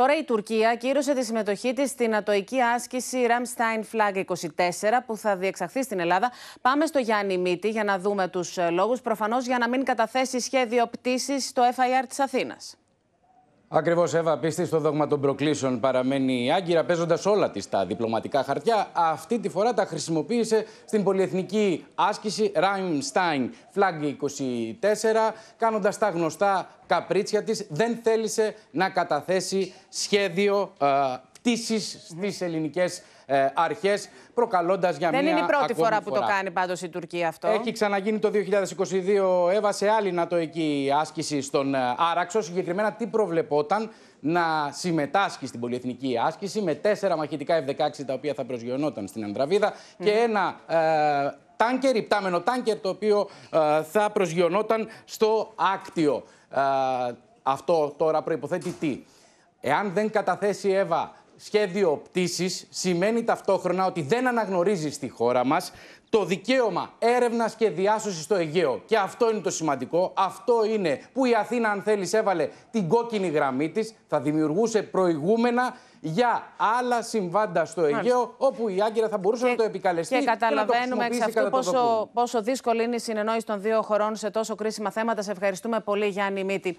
Τώρα η Τουρκία κύρωσε τη συμμετοχή της στην ατοική άσκηση Ramstein Flag 24 που θα διεξαχθεί στην Ελλάδα. Πάμε στο Γιάννη Μίτη για να δούμε τους ε, λόγους, προφανώς για να μην καταθέσει σχέδιο πτήσης στο FIR της Αθήνας. Ακριβώς, Εύα, πίστη στο δόγμα των προκλήσεων παραμένει άγκυρα, παίζοντας όλα της τα διπλωματικά χαρτιά. Αυτή τη φορά τα χρησιμοποίησε στην πολυεθνική άσκηση Rheinstein Flag 24, κάνοντας τα γνωστά καπρίτσια της. Δεν θέλησε να καταθέσει σχέδιο πτήσεις στις ελληνικές ε, αρχές, προκαλώντας για Δεν μια. Δεν είναι η πρώτη φορά που το κάνει πάντως η Τουρκία αυτό. Έχει ξαναγίνει το 2022, έβασε άλλη νατοϊκή άσκηση στον ε, Άραξο. Συγκεκριμένα τι προβλεπόταν να συμμετάσχει στην πολυεθνική άσκηση με τέσσερα μαχητικά F-16 τα οποία θα προσγειωνόταν στην Ανδραβίδα και ένα ε, τάνκερ, υπτάμενο τάνκερ το οποίο ε, θα προσγειωνόταν στο Άκτιο. Ε, αυτό τώρα προϋποθέτει τι. Εάν δεν καταθέσει η ΕΒΑ σχέδιο πτήσης σημαίνει ταυτόχρονα ότι δεν αναγνωρίζεις στη χώρα μας. το δικαίωμα έρευνας και διάσωσης στο Αιγαίο. Και αυτό είναι το σημαντικό. Αυτό είναι που η Αθήνα, αν θέλεις, έβαλε την κόκκινη γραμμή της. Θα δημιουργούσε προηγούμενα για άλλα συμβάντα στο Αιγαίο, Μάλιστα. όπου η Άγκυρα θα μπορούσε και, να το επικαλεστεί. Και καταλαβαίνουμε και να το εξ αυτού πόσο, πόσο δύσκολη είναι η συνεννόηση των δύο χωρών σε τόσο κρίσιμα θέματα. Σε ευχαριστούμε πολύ, Γιάννη Μίτη.